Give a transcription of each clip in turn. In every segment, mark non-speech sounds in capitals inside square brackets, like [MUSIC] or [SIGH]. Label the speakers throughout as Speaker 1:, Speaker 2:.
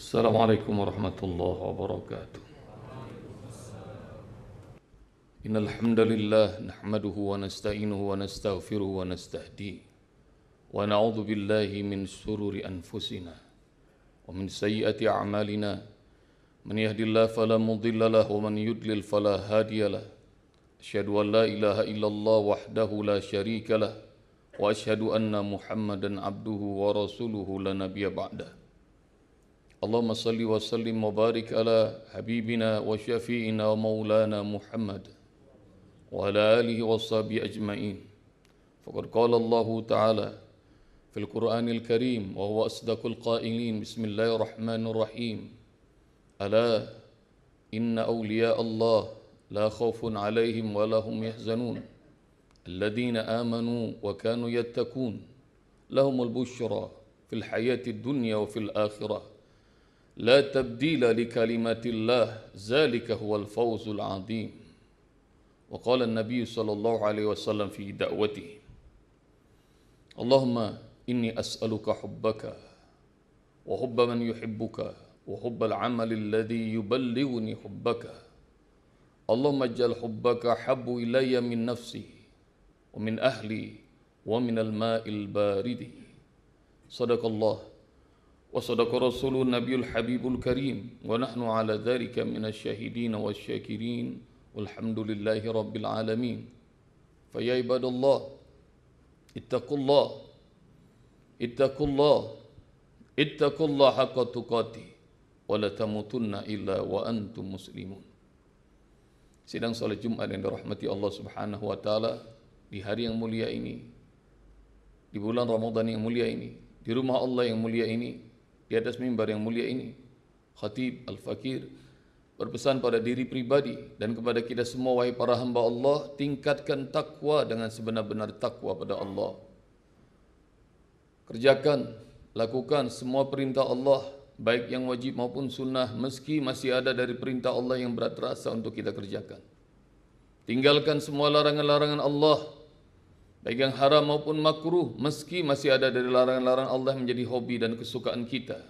Speaker 1: السلام عليكم ورحمة الله وبركاته إن الحمد لله نحمده ونستعينه ونستغفره ونستهديه ونعوذ بالله من شرور أنفسنا ومن سيئة أعمالنا من يهد الله فلا مضل له ومن يضلل فلا هادي له أشهد أن لا إله إلا الله وحده لا شريك له وأشهد أن محمدا عبده ورسوله لا نبي بعده اللهم صل وسلم وبارك على حبيبنا وشفينا ومولانا محمد وعلى آله وصحبه أجمعين فقد قال الله تعالى في القرآن الكريم وهو أصدق القائلين بسم الله الرحمن الرحيم ألا إن أولياء الله لا خوف عليهم ولا هم يحزنون الذين آمنوا وكانوا يتقون لهم البشرى في الحياة الدنيا وفي الآخرة لا تبديل لكلمات الله ذلك هو الفوز العظيم وقال النبي صلى الله عليه وسلم في دعوته اللهم إني أسألك حبك وحب من يحبك وحب العمل الذي يبلغني حبك اللهم اجعل حبك حب إلي من نفسي ومن أهلي ومن الماء البارد صدق الله وصدق رسول النبي الحبيب الكريم ونحن على ذلك من الشاهدين والشاكرين والحمد لله رب العالمين فيا عباد الله اتقوا الله اتقوا الله اتقوا الله حق تقاته ولا تموتن إلا وأنتم مسلمون Sidang sholat Jumat yang dirahmati Allah Subhanahu wa taala di hari yang mulia ini di bulan Ramadan yang mulia ini di rumah Allah yang mulia ini di atas mimbar yang mulia ini khatib al-fakir berpesan pada diri pribadi dan kepada kita semua wahai para hamba Allah tingkatkan takwa dengan sebenar-benar takwa pada Allah kerjakan lakukan semua perintah Allah baik yang wajib maupun sunnah meski masih ada dari perintah Allah yang berat rasa untuk kita kerjakan tinggalkan semua larangan-larangan Allah baik yang haram maupun makruh meski masih ada dari larangan-larangan Allah menjadi hobi dan kesukaan kita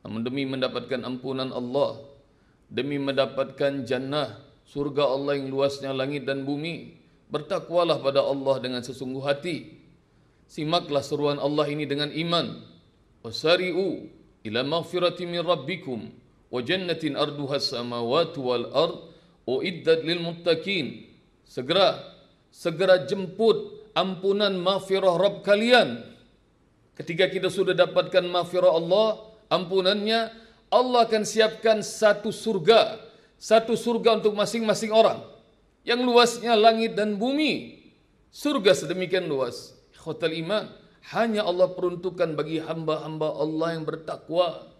Speaker 1: namun demi mendapatkan ampunan Allah demi mendapatkan jannah surga Allah yang luasnya langit dan bumi bertakwalah pada Allah dengan sesungguh hati simaklah seruan Allah ini dengan iman wasari'u ila maghfirati min rabbikum wa jannatin arduha samawati wal ard uiddat lil muttaqin segera segera jemput ampunan mafiroh Rabb kalian. Ketika kita sudah dapatkan mafiroh Allah, ampunannya, Allah akan siapkan satu surga, satu surga untuk masing-masing orang yang luasnya langit dan bumi. Surga sedemikian luas. Khotel iman hanya Allah peruntukkan bagi hamba-hamba Allah yang bertakwa.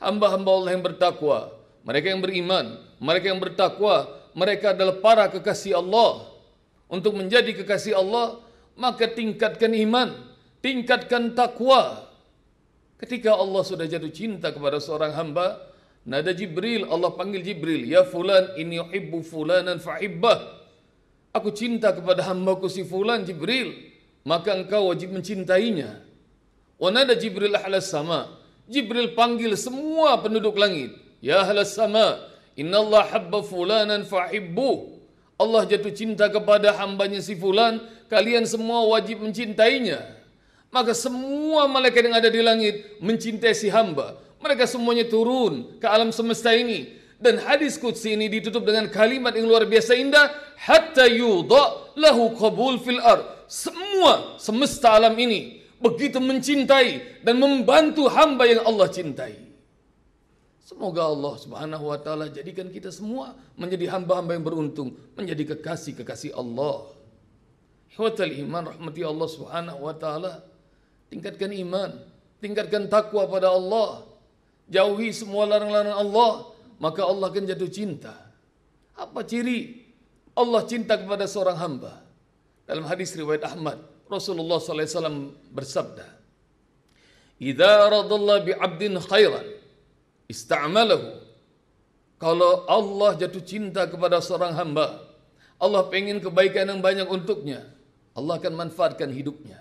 Speaker 1: Hamba-hamba Allah yang bertakwa, mereka yang beriman, mereka yang bertakwa, mereka adalah para kekasih Allah untuk menjadi kekasih Allah, maka tingkatkan iman, tingkatkan takwa. Ketika Allah sudah jatuh cinta kepada seorang hamba, nada Jibril, Allah panggil Jibril, "Ya fulan, ini ibu fulan dan fa'ibbah." Aku cinta kepada hambaku si fulan Jibril, maka engkau wajib mencintainya. Wanada nada Jibril ahlas sama. Jibril panggil semua penduduk langit. Ya ahlas sama, inna Allah habba fulanan fa'ibbuh. Allah jatuh cinta kepada hambanya si fulan, kalian semua wajib mencintainya. Maka semua malaikat yang ada di langit mencintai si hamba. Mereka semuanya turun ke alam semesta ini. Dan hadis kudsi ini ditutup dengan kalimat yang luar biasa indah. Hatta yudha lahu qabul fil ar. Semua semesta alam ini begitu mencintai dan membantu hamba yang Allah cintai. Semoga Allah Subhanahu wa taala jadikan kita semua menjadi hamba-hamba yang beruntung, menjadi kekasih-kekasih Allah. Ihwatal iman rahmati Allah Subhanahu wa taala. Tingkatkan iman, tingkatkan takwa pada Allah. Jauhi semua larangan-larangan Allah, maka Allah akan jatuh cinta. Apa ciri Allah cinta kepada seorang hamba? Dalam hadis riwayat Ahmad, Rasulullah SAW bersabda, "Idza radallahu bi 'abdin khairan" ista'malahu. Kalau Allah jatuh cinta kepada seorang hamba, Allah pengen kebaikan yang banyak untuknya, Allah akan manfaatkan hidupnya.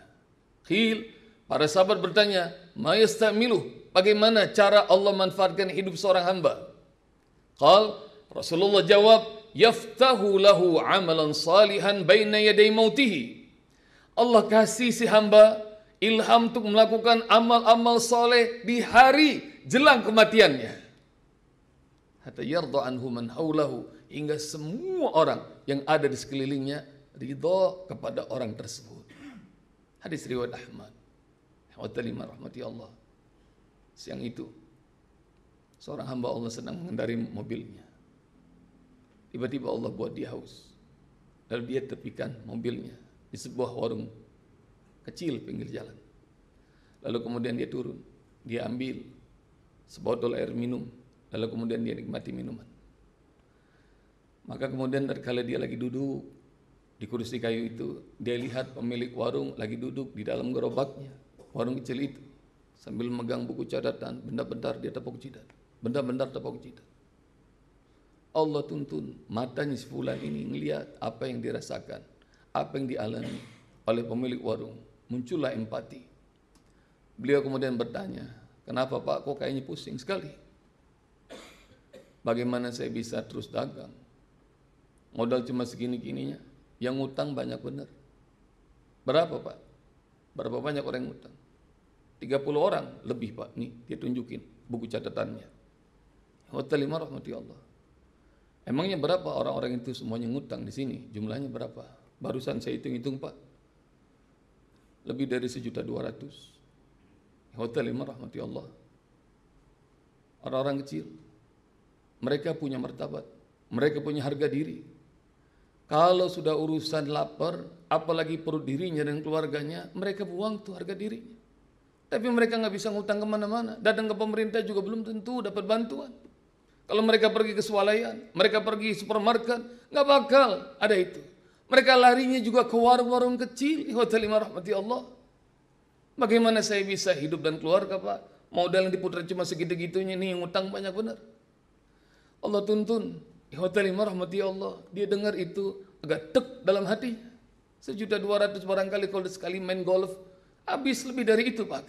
Speaker 1: Khil, para sahabat bertanya, Mayastamilu, bagaimana cara Allah manfaatkan hidup seorang hamba? Qal, Rasulullah jawab, Yaftahu lahu amalan salihan baina yaday mautihi. Allah kasih si hamba ilham untuk melakukan amal-amal soleh di hari jelang kematiannya. Hatta yardo anhu man haulahu hingga semua orang yang ada di sekelilingnya ridho kepada orang tersebut. Hadis riwayat Ahmad. Wa rahmati Allah. Siang itu seorang hamba Allah sedang mengendari mobilnya. Tiba-tiba Allah buat dia haus. Lalu dia tepikan mobilnya di sebuah warung kecil pinggir jalan. Lalu kemudian dia turun, dia ambil sebotol air minum, lalu kemudian dia nikmati minuman. Maka kemudian terkala dia lagi duduk di kursi kayu itu, dia lihat pemilik warung lagi duduk di dalam gerobaknya, warung kecil itu, sambil megang buku catatan, benda-benda dia tepuk jidat, benda-benda tepuk jidat. Allah tuntun matanya si fulan ini ngelihat apa yang dirasakan, apa yang dialami oleh pemilik warung. Muncullah empati. Beliau kemudian bertanya, Kenapa Pak kok kayaknya pusing sekali? Bagaimana saya bisa terus dagang? Modal cuma segini-gininya. Yang ngutang banyak benar. Berapa Pak? Berapa banyak orang yang Tiga 30 orang lebih Pak. Nih, dia tunjukin buku catatannya. Hotel lima rahmati Allah. Emangnya berapa orang-orang itu semuanya ngutang di sini? Jumlahnya berapa? Barusan saya hitung-hitung Pak. Lebih dari sejuta dua ratus hotel yang merahmati Allah. Orang-orang kecil, mereka punya martabat, mereka punya harga diri. Kalau sudah urusan lapar, apalagi perut dirinya dan keluarganya, mereka buang tuh harga dirinya. Tapi mereka nggak bisa ngutang kemana-mana. Datang ke pemerintah juga belum tentu dapat bantuan. Kalau mereka pergi ke swalayan, mereka pergi supermarket, nggak bakal ada itu. Mereka larinya juga ke warung-warung kecil, hotel lima rahmati Allah. Bagaimana saya bisa hidup dan keluarga Pak? Modal yang diputar cuma segitu-gitunya nih yang utang banyak benar. Allah tuntun. Ihwatalimah rahmati Allah. Dia dengar itu agak tek dalam hati. Sejuta dua ratus barangkali kalau sekali main golf. Habis lebih dari itu Pak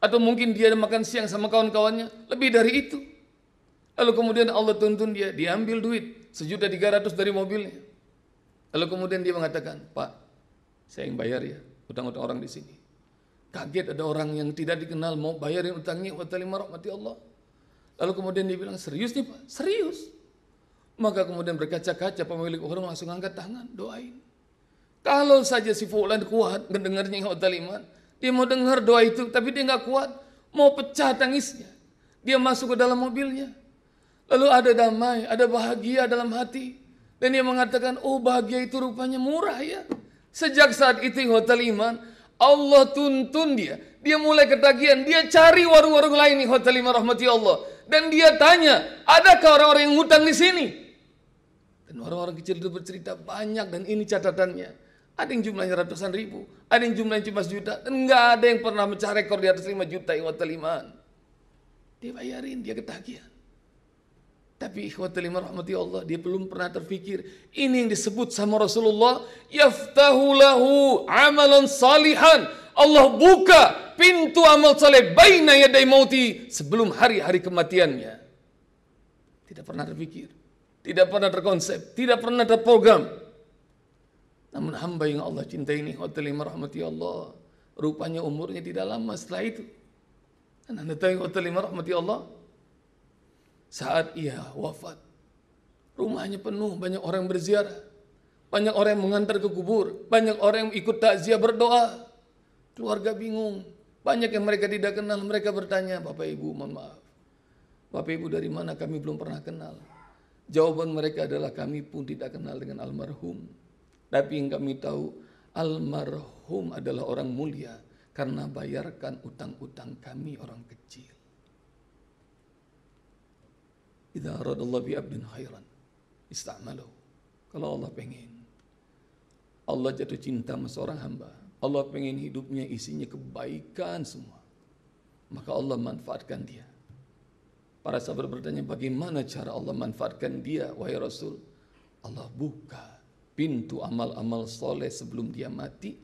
Speaker 1: Atau mungkin dia makan siang sama kawan-kawannya. Lebih dari itu. Lalu kemudian Allah tuntun dia. Dia ambil duit. Sejuta tiga ratus dari mobilnya. Lalu kemudian dia mengatakan. Pak, saya yang bayar ya. Utang-utang orang di sini. Kaget ada orang yang tidak dikenal mau bayarin utangnya wa talima rahmati Allah. Lalu kemudian dia bilang, serius nih Pak? Serius. Maka kemudian berkaca-kaca pemilik warung langsung angkat tangan, doain. Kalau saja si Fulan kuat mendengarnya wa ya iman, dia mau dengar doa itu, tapi dia nggak kuat, mau pecah tangisnya. Dia masuk ke dalam mobilnya. Lalu ada damai, ada bahagia dalam hati. Dan dia mengatakan, oh bahagia itu rupanya murah ya. Sejak saat itu ya hotel iman, Allah tuntun dia. Dia mulai ketagihan. Dia cari warung-warung lain di hotel lima rahmati Allah. Dan dia tanya, adakah orang-orang yang hutang di sini? Dan orang-orang kecil itu bercerita banyak dan ini catatannya. Ada yang jumlahnya ratusan ribu, ada yang jumlahnya cuma sejuta, dan nggak ada yang pernah mencari rekor di atas lima juta yang hotel lima. Dia bayarin, dia ketagihan. Tapi ikhwatul iman rahmati Allah, dia belum pernah terfikir. Ini yang disebut sama Rasulullah, yaftahu lahu amalan salihan. Allah buka pintu amal saleh baina yaday mauti sebelum hari-hari kematiannya. Tidak pernah terfikir, tidak pernah terkonsep, tidak pernah terprogram. Namun hamba yang Allah cintai ini, ikhwatul iman rahmati Allah, rupanya umurnya tidak lama setelah itu. Dan anda tahu ikhwatul rahmati Allah, saat ia wafat, rumahnya penuh, banyak orang berziarah, banyak orang yang mengantar ke kubur, banyak orang yang ikut takziah berdoa. Keluarga bingung, banyak yang mereka tidak kenal, mereka bertanya, Bapak Ibu mohon maaf, Bapak Ibu dari mana kami belum pernah kenal. Jawaban mereka adalah kami pun tidak kenal dengan almarhum. Tapi yang kami tahu, almarhum adalah orang mulia karena bayarkan utang-utang kami orang kecil. Idza Allah bi abdin khairan istamalu. Kalau Allah pengen Allah jatuh cinta sama seorang hamba. Allah pengen hidupnya isinya kebaikan semua. Maka Allah manfaatkan dia. Para sahabat bertanya bagaimana cara Allah manfaatkan dia wahai Rasul. Allah buka pintu amal-amal soleh sebelum dia mati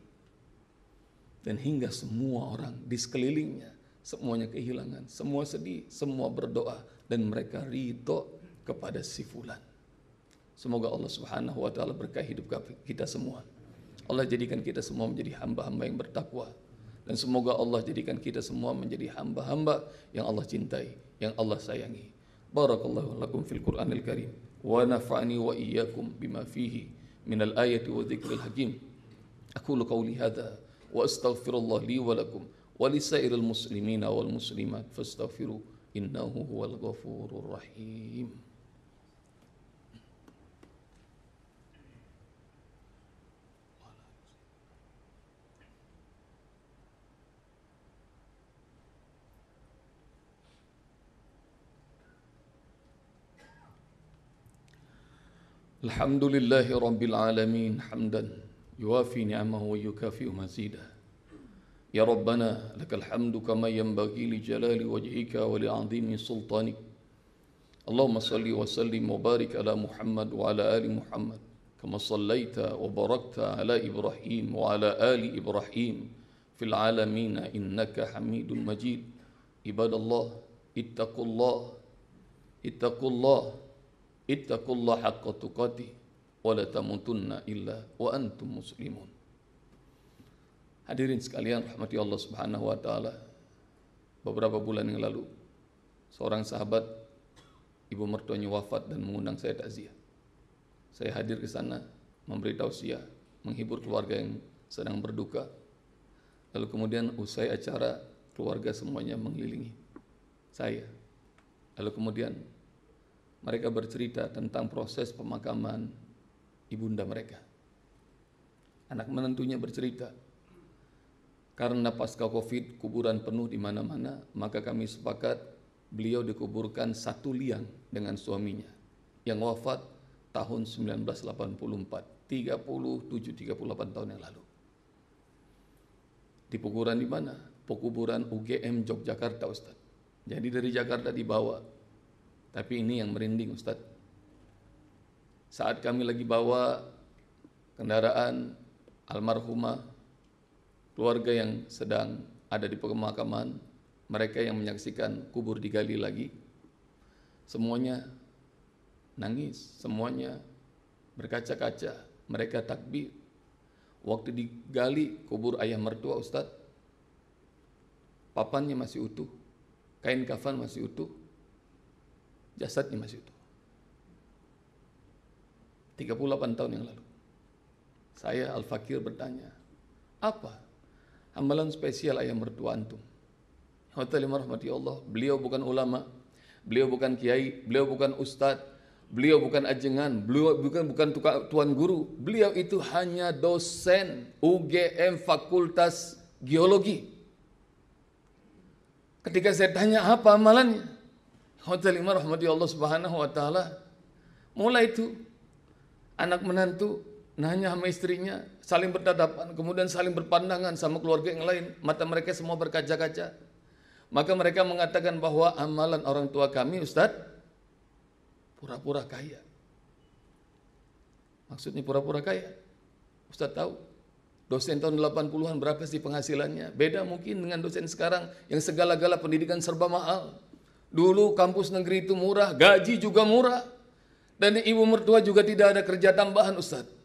Speaker 1: dan hingga semua orang di sekelilingnya semuanya kehilangan, semua sedih, semua berdoa dan mereka ridho kepada si fulan. Semoga Allah Subhanahu wa taala berkahi hidup kita semua. Allah jadikan kita semua menjadi hamba-hamba yang bertakwa dan semoga Allah jadikan kita semua menjadi hamba-hamba yang Allah cintai, yang Allah sayangi. Barakallahu lakum fil Qur'anil Karim wa nafa'ani wa iyyakum bima fihi al ayati wa dzikril hakim. Aqulu qawli hadha wa astaghfirullah li wa lakum. ولسائر المسلمين والمسلمات فاستغفروه إنه هو الغفور الرحيم الحمد لله رب العالمين حمدا يوافي نعمه ويكافئ مزيده يا ربنا لك الحمد كما ينبغي لجلال وجهك ولعظيم سلطانك اللهم صل وسلم وبارك على محمد وعلى آل محمد كما صليت وباركت على إبراهيم وعلى آل إبراهيم في العالمين إنك حميد مجيد عباد الله اتقوا الله اتقوا الله اتقوا الله حق تقاته ولا تموتن إلا وأنتم مسلمون Hadirin sekalian rahmati Allah Subhanahu wa taala. Beberapa bulan yang lalu seorang sahabat ibu mertuanya wafat dan mengundang saya takziah. Saya hadir ke sana memberi tausiah, menghibur keluarga yang sedang berduka. Lalu kemudian usai acara keluarga semuanya mengelilingi saya. Lalu kemudian mereka bercerita tentang proses pemakaman ibunda mereka. Anak menentunya bercerita karena pasca Covid kuburan penuh di mana-mana, maka kami sepakat beliau dikuburkan satu liang dengan suaminya yang wafat tahun 1984, 37 38 tahun yang lalu. Di pukuran di mana? Pekuburan UGM Yogyakarta, Ustaz. Jadi dari Jakarta dibawa. Tapi ini yang merinding, Ustaz. Saat kami lagi bawa kendaraan almarhumah keluarga yang sedang ada di pemakaman, mereka yang menyaksikan kubur digali lagi, semuanya nangis, semuanya berkaca-kaca, mereka takbir. Waktu digali kubur ayah mertua Ustadz, papannya masih utuh, kain kafan masih utuh, jasadnya masih utuh. 38 tahun yang lalu. Saya Al-Fakir bertanya, apa Amalan spesial ayah mertua antum. Hotel rahmati ya Allah, beliau bukan ulama, beliau bukan kiai, beliau bukan ustadz, beliau bukan ajengan, beliau bukan bukan tuan guru, beliau itu hanya dosen UGM Fakultas Geologi. Ketika saya tanya apa amalannya, Hotel Imam rahmati ya Allah Subhanahu wa taala, mulai itu anak menantu nanya sama istrinya, saling bertatapan, kemudian saling berpandangan sama keluarga yang lain, mata mereka semua berkaca-kaca. Maka mereka mengatakan bahwa amalan orang tua kami, Ustadz, pura-pura kaya. Maksudnya pura-pura kaya. Ustadz tahu, dosen tahun 80-an berapa sih penghasilannya? Beda mungkin dengan dosen sekarang yang segala-gala pendidikan serba mahal. Dulu kampus negeri itu murah, gaji juga murah. Dan ibu mertua juga tidak ada kerja tambahan Ustadz.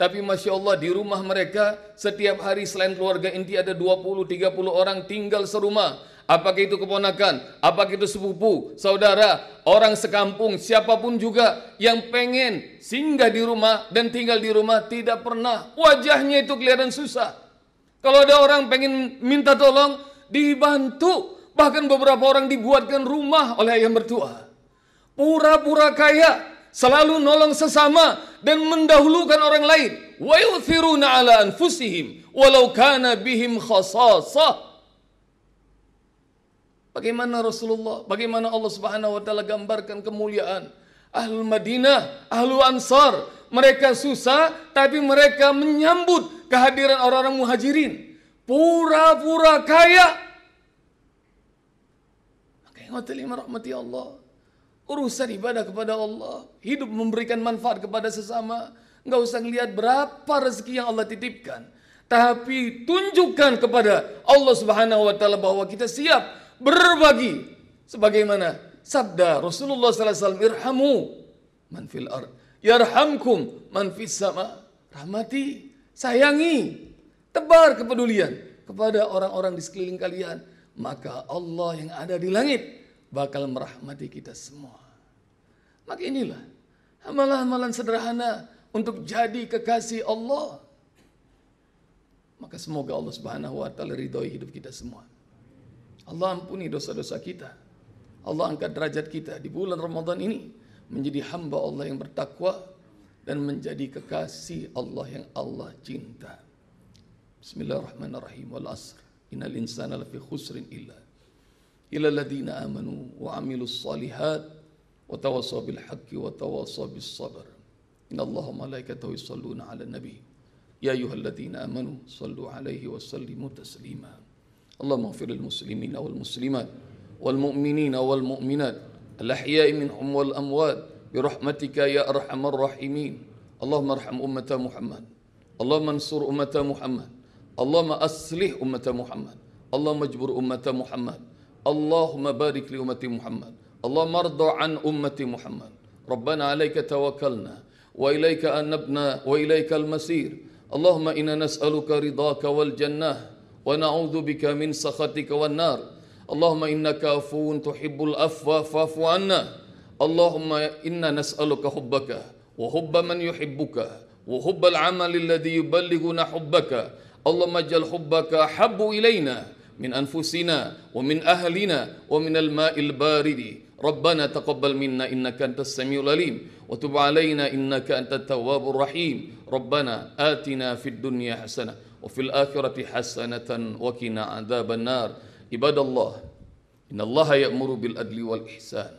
Speaker 1: Tapi Masya Allah di rumah mereka setiap hari selain keluarga inti ada 20-30 orang tinggal serumah. Apakah itu keponakan, apakah itu sepupu, saudara, orang sekampung, siapapun juga yang pengen singgah di rumah dan tinggal di rumah tidak pernah. Wajahnya itu kelihatan susah. Kalau ada orang pengen minta tolong, dibantu. Bahkan beberapa orang dibuatkan rumah oleh ayah mertua. Pura-pura kaya, selalu nolong sesama dan mendahulukan orang lain. Wa yuthiruna ala anfusihim walau kana bihim khasasah. Bagaimana Rasulullah, bagaimana Allah Subhanahu wa taala gambarkan kemuliaan Ahlul Madinah, Ahlul Ansar, mereka susah tapi mereka menyambut kehadiran orang-orang muhajirin. Pura-pura kaya. Makanya rahmati Allah. Urusan ibadah kepada Allah. Hidup memberikan manfaat kepada sesama. enggak usah lihat berapa rezeki yang Allah titipkan. Tapi tunjukkan kepada Allah subhanahu wa ta'ala bahwa kita siap berbagi. Sebagaimana sabda Rasulullah SAW. Irhamu man fil ard. Yarhamkum man fis sama. Rahmati, sayangi, tebar kepedulian kepada orang-orang di sekeliling kalian. Maka Allah yang ada di langit bakal merahmati kita semua. Maka inilah amalan-amalan sederhana untuk jadi kekasih Allah. Maka semoga Allah Subhanahu wa taala ridhoi hidup kita semua. Allah ampuni dosa-dosa kita. Allah angkat derajat kita di bulan Ramadan ini menjadi hamba Allah yang bertakwa dan menjadi kekasih Allah yang Allah cinta. Bismillahirrahmanirrahim. Wal asr. Innal insana lafi khusrin illa illa alladziina amanu wa 'amilus salihat. وتواصوا بالحق وتواصوا بالصبر إن الله ملائكته يصلون على النبي يا أيها الذين آمنوا صلوا عليه وسلموا تسليما اللهم اغفر للمسلمين والمسلمات والمؤمنين والمؤمنات الأحياء منهم والأموات برحمتك يا أرحم الراحمين اللهم ارحم أمة محمد اللهم انصر أمة محمد اللهم أصلح أمة محمد اللهم اجبر أمة محمد اللهم بارك لأمة محمد اللهم ارض عن أمة محمد ربنا عليك توكلنا وإليك أنبنا وإليك المسير اللهم إنا نسألك رضاك والجنة ونعوذ بك من سخطك والنار اللهم إنك عفو تحب العفو فاعف عنا اللهم إنا نسألك حبك وحب من يحبك وحب العمل الذي يبلغنا حبك اللهم اجعل حبك أحب إلينا من أنفسنا ومن أهلنا ومن الماء البارد ربنا تقبل منا إنك أنت السميع العليم وتب علينا إنك أنت التواب الرحيم ربنا آتنا في الدنيا حسنة وفي الآخرة حسنة وقنا عذاب النار عباد الله إن الله يأمر بالعدل والإحسان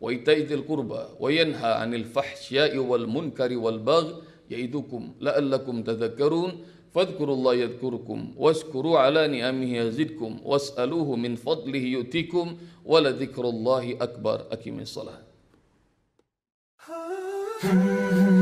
Speaker 1: وإيتاء ذي القربى وينهى عن الفحشاء والمنكر والبغي يعظكم لعلكم تذكرون فاذكروا الله يذكركم واشكروا على نعمه يزدكم واسألوه من فضله يؤتيكم ولذكر الله أكبر أقم الصلاة [LAUGHS]